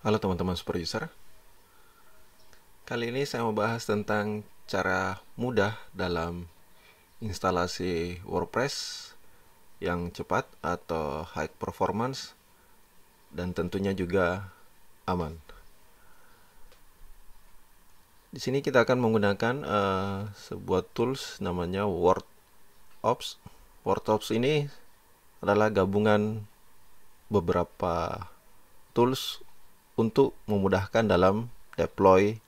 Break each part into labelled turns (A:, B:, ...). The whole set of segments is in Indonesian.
A: Halo teman-teman super user. Kali ini saya mau bahas tentang cara mudah dalam instalasi WordPress yang cepat atau high performance dan tentunya juga aman. Di sini kita akan menggunakan uh, sebuah tools namanya WordOps. WordOps ini adalah gabungan beberapa tools untuk memudahkan dalam deploy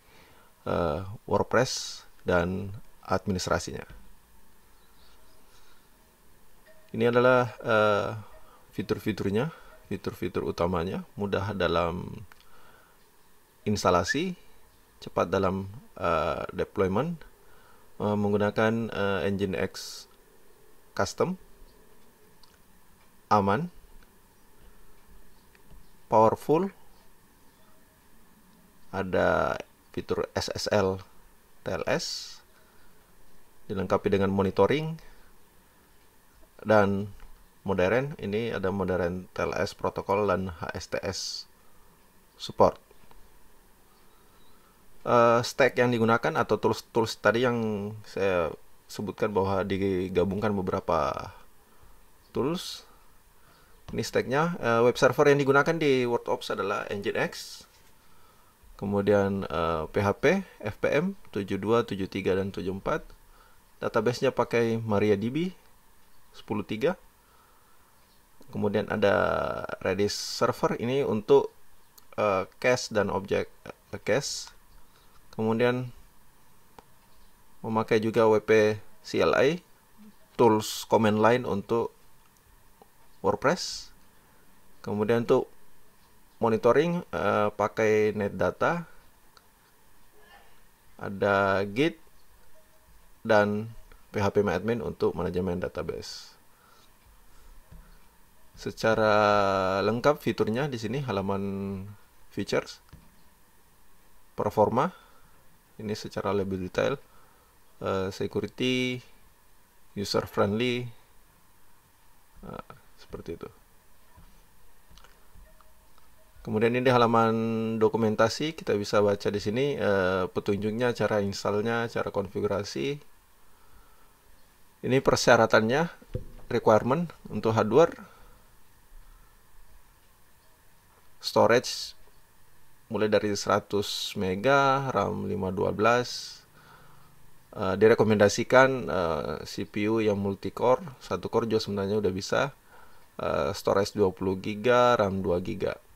A: uh, WordPress dan administrasinya. Ini adalah uh, fitur-fiturnya, fitur-fitur utamanya, mudah dalam instalasi, cepat dalam uh, deployment, uh, menggunakan uh, X custom, aman, powerful, ada fitur SSL TLS dilengkapi dengan monitoring dan modern ini ada modern TLS protokol dan HSTS support uh, stack yang digunakan atau tools-tools tadi yang saya sebutkan bahwa digabungkan beberapa tools ini stacknya uh, web server yang digunakan di WordOps adalah Nginx kemudian uh, PHP, FPM 72, 73 dan 74. Database-nya pakai MariaDB 103. Kemudian ada Redis server ini untuk uh, cache dan objek uh, cache. Kemudian memakai juga WP CLI tools command line untuk WordPress. Kemudian untuk monitoring uh, pakai net data ada git dan PHP admin untuk manajemen database. Secara lengkap fiturnya di sini halaman features performa ini secara lebih detail uh, security user friendly uh, seperti itu. Kemudian ini di halaman dokumentasi kita bisa baca di sini eh, petunjuknya, cara installnya, cara konfigurasi. Ini persyaratannya, requirement untuk hardware, storage mulai dari 100 mega, RAM 512. Uh, eh, direkomendasikan uh, eh, CPU yang multi core, satu core juga sebenarnya udah bisa. Uh, storage 20 GB, RAM 2 GB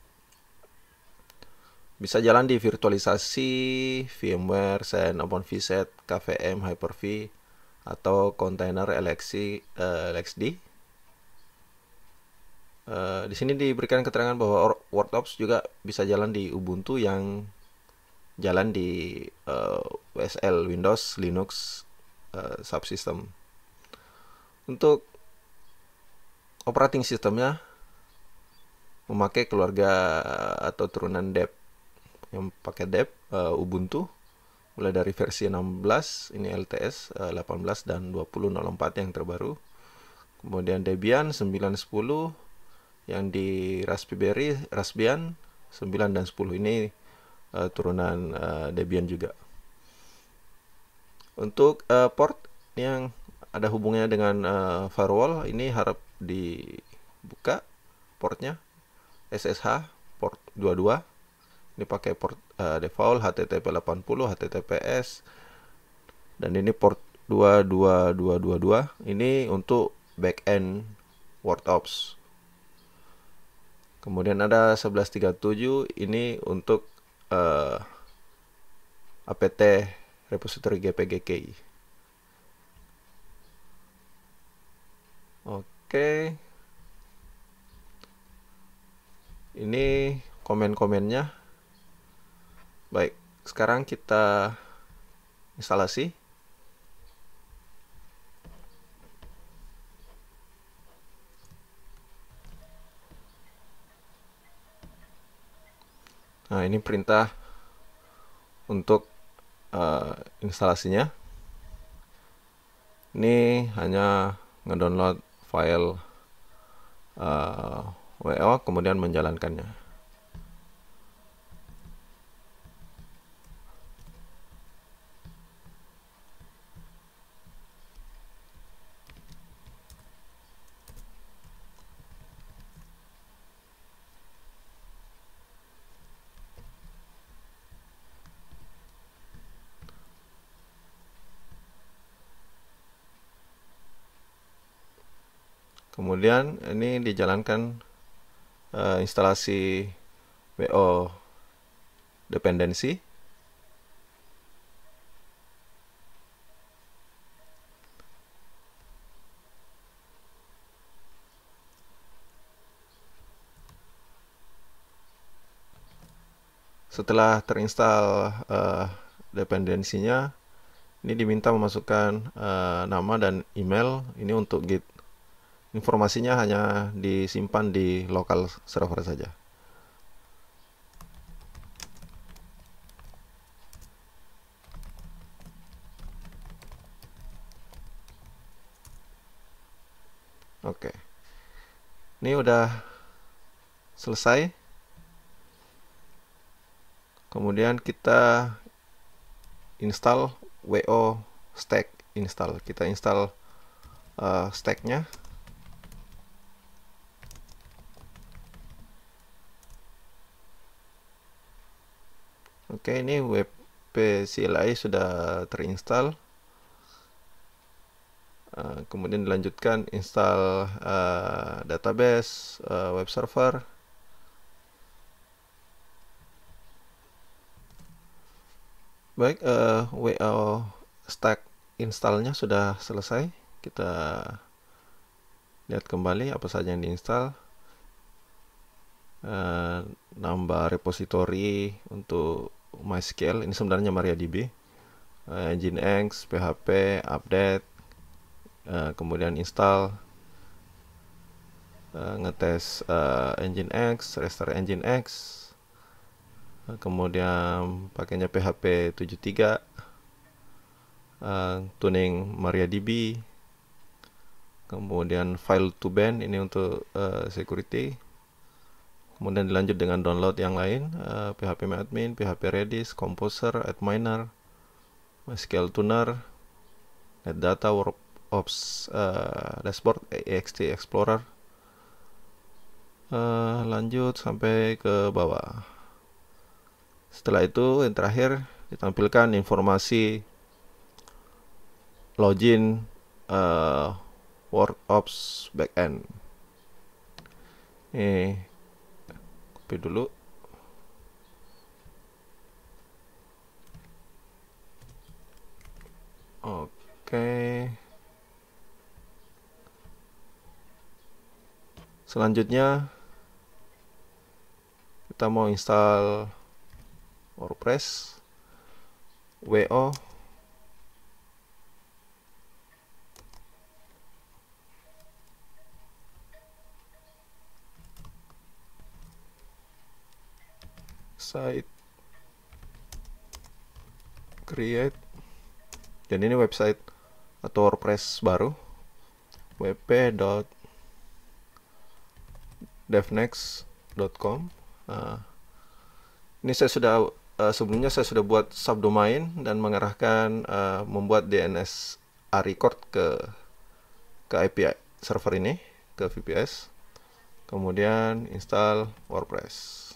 A: bisa jalan di virtualisasi VMware, open VSET, KVM, Hyper-V, atau container LXC, uh, eh, LXD. Uh, eh, di sini diberikan keterangan bahwa WordOps juga bisa jalan di Ubuntu yang jalan di uh, eh, WSL, Windows, Linux, uh, subsystem. Untuk operating sistemnya memakai keluarga atau turunan deb yang pakai dev uh, eh, Ubuntu mulai dari versi 16 ini LTS uh, 18 dan 2004 yang terbaru kemudian Debian 910 yang di Raspberry Raspbian 9 dan 10 ini uh, turunan uh, Debian juga untuk uh, port yang ada hubungannya dengan uh, firewall ini harap dibuka portnya SSH port 22 ini pakai port uh, default HTTP 80 HTTPS dan ini port 22222 ini untuk backend WordOps kemudian ada 1137 ini untuk uh, eh, apt repository gpgki oke okay. ini komen-komennya Baik, sekarang kita instalasi. Nah, ini perintah untuk uh, instalasinya. Ini hanya ngedownload file uh, eh, WO kemudian menjalankannya. kemudian ini dijalankan uh, instalasi WO dependensi setelah terinstall uh, dependensinya ini diminta memasukkan uh, nama dan email ini untuk git informasinya hanya disimpan di lokal server saja. Oke. Ini udah selesai. Kemudian kita install WO stack install. Kita install uh, stacknya oke ini WP CLI sudah terinstall eh, kemudian dilanjutkan install uh, database uh, web server baik uh, WO stack installnya sudah selesai kita lihat kembali apa saja yang diinstal uh, nambah repository untuk MySQL ini sebenarnya MariaDB uh, Nginx PHP update uh, kemudian install uh, ngetes uh, Nginx restart Nginx uh, kemudian pakainya PHP 73 uh, tuning MariaDB kemudian file to band ini untuk uh, security kemudian dilanjut dengan download yang lain uh, eh, PHP admin, PHP Redis, Composer, Adminer, SQL Tuner, NetData, WorkOps, uh, eh, Dashboard, EXT Explorer. Uh, lanjut sampai ke bawah. Setelah itu yang terakhir ditampilkan informasi login uh, WorkOps backend. Nih copy dulu oke selanjutnya kita mau install WordPress WO website create dan ini website atau WordPress baru wp.devnext.com uh, ah. ini saya sudah uh, sebelumnya saya sudah buat subdomain dan mengarahkan uh, ah, membuat DNS A record ke ke API server ini ke VPS kemudian install WordPress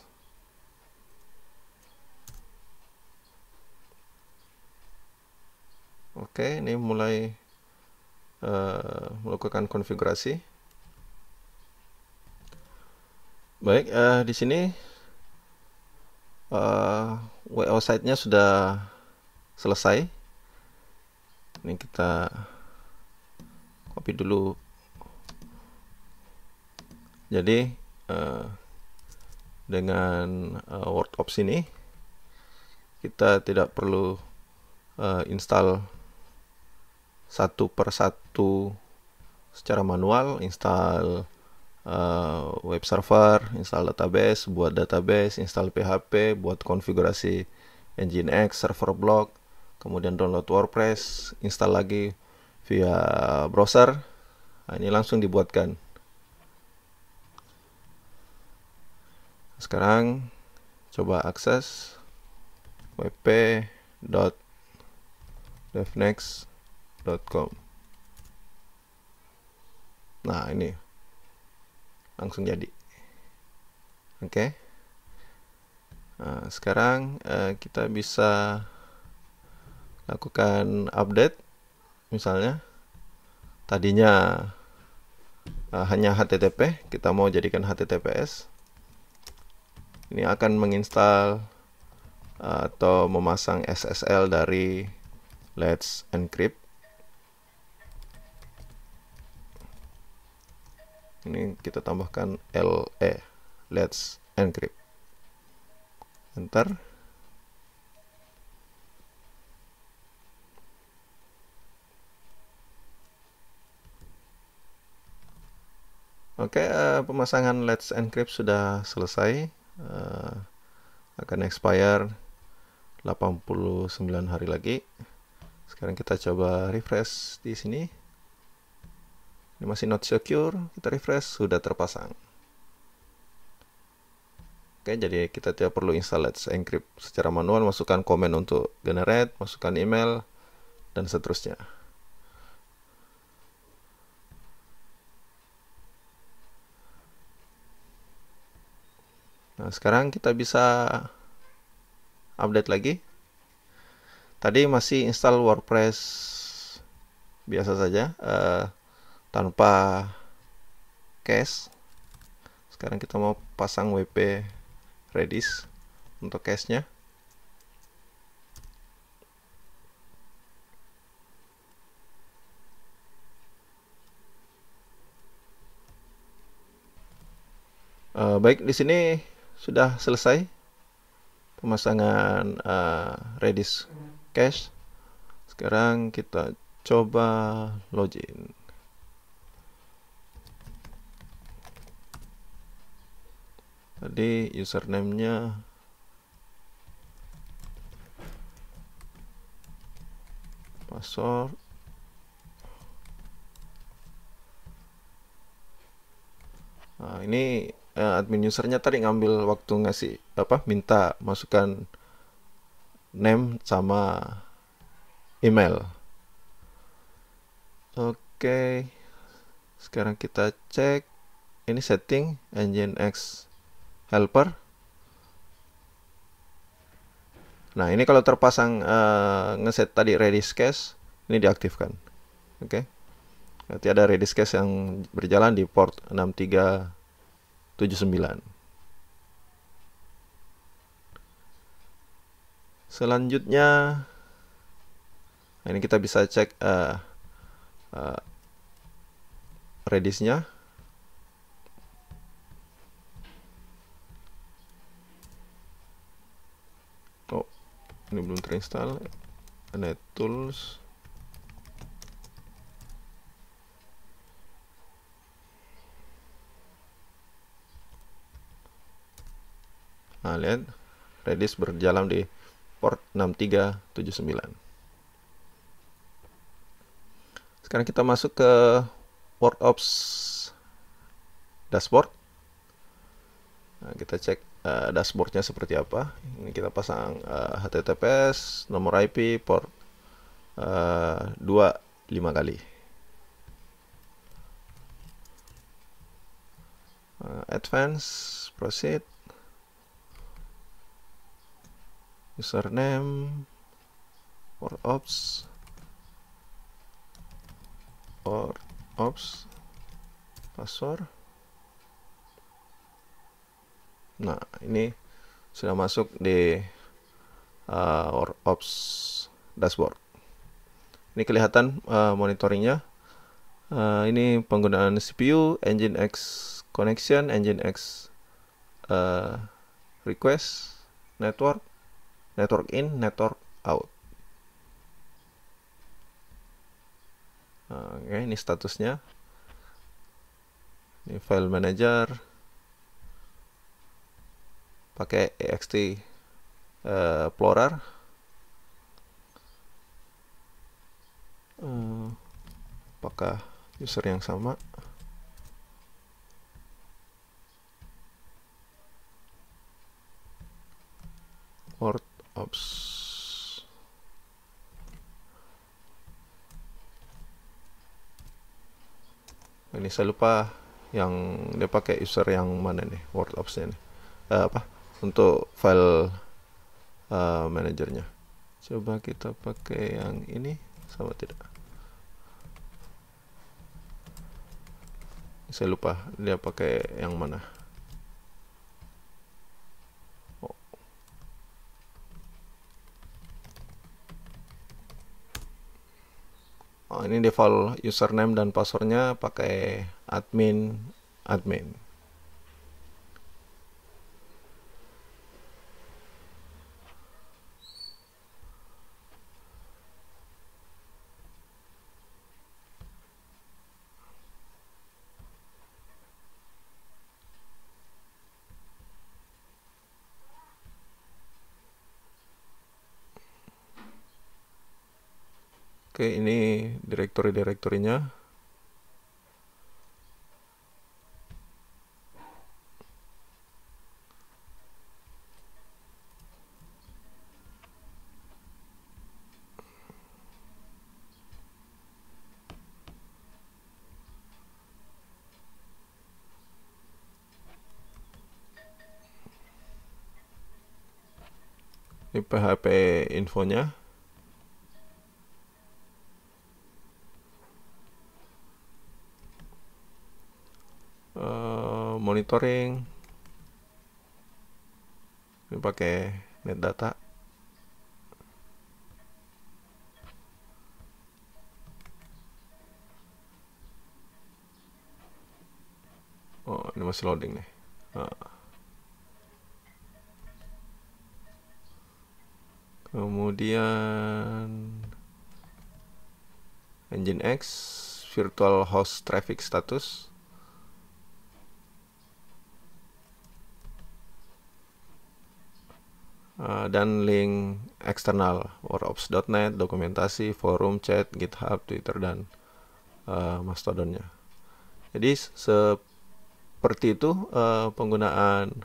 A: Oke, ini mulai uh, melakukan konfigurasi. Baik, uh, di sini uh, eh, WO site-nya sudah selesai. Ini kita copy dulu. Jadi uh, dengan uh, WordOps ini kita tidak perlu uh, install satu per satu secara manual install uh, web server, install database, buat database, install PHP, buat konfigurasi Nginx, server block, kemudian download WordPress, install lagi via browser. Nah, ini langsung dibuatkan. Sekarang coba akses wp.devnext nah ini langsung jadi oke okay. nah, sekarang eh, kita bisa lakukan update misalnya tadinya eh, hanya HTTP kita mau jadikan HTTPS ini akan menginstal eh, atau memasang SSL dari Let's Encrypt ini kita tambahkan le let's encrypt enter Oke, okay, uh, eh, pemasangan Let's Encrypt sudah selesai. Uh, akan expire 89 hari lagi. Sekarang kita coba refresh di sini. Ini masih not secure, kita refresh, sudah terpasang. Oke, jadi kita tidak perlu install Let's Encrypt secara manual, masukkan komen untuk generate, masukkan email, dan seterusnya. Nah, sekarang kita bisa update lagi. Tadi masih install WordPress biasa saja, uh, tanpa cache sekarang kita mau pasang WP Redis untuk cache-nya uh, eh, baik di sini sudah selesai pemasangan uh, Redis cache sekarang kita coba login Tadi username-nya password Nah, ini eh, admin usernya tadi ngambil waktu ngasih apa minta masukkan name sama email. Oke. Sekarang kita cek ini setting engine X helper nah ini kalau terpasang uh, ngeset tadi Redis cache ini diaktifkan oke okay? berarti ada Redis cache yang berjalan di port 6379 selanjutnya nah ini kita bisa cek uh, uh, ini belum terinstall ada tools nah lihat Redis berjalan di port 6379 sekarang kita masuk ke port ops dashboard nah, kita cek Eh, dashboardnya seperti apa ini kita pasang uh, eh, HTTPS nomor IP port uh, eh, 2 kali uh, advance proceed username port ops port ops password Nah, ini sudah masuk di uh, Ops dashboard. Ini kelihatan uh, monitoringnya. Uh, ini penggunaan CPU, engine X connection, engine X uh, request, network, network in, network out. Oke, okay, ini statusnya. Ini file manager pakai ext eh, explorer pakai eh, apakah user yang sama word ops ini saya lupa yang dia pakai user yang mana nih word ops nih uh, apa untuk file uh, manajernya coba kita pakai yang ini sama tidak saya lupa dia pakai yang mana oh. oh ini default username dan passwordnya pakai admin admin Oke, ini direktori-direktorinya. di PHP infonya monitoring ini pakai net data oh ini masih loading nih nah. kemudian engine X virtual host traffic status Eh, dan link eksternal warops.net, dokumentasi, forum, chat, GitHub, Twitter dan uh, mastodonnya. Jadi seperti itu uh, penggunaan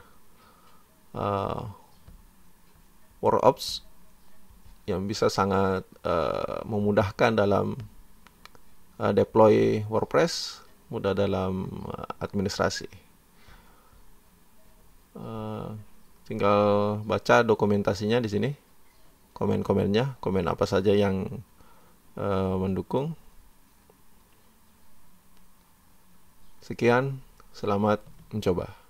A: uh, warops yang bisa sangat uh, memudahkan dalam uh, deploy WordPress, mudah dalam uh, administrasi. Uh, tinggal baca dokumentasinya di sini komen-komennya komen apa saja yang uh, mendukung sekian selamat mencoba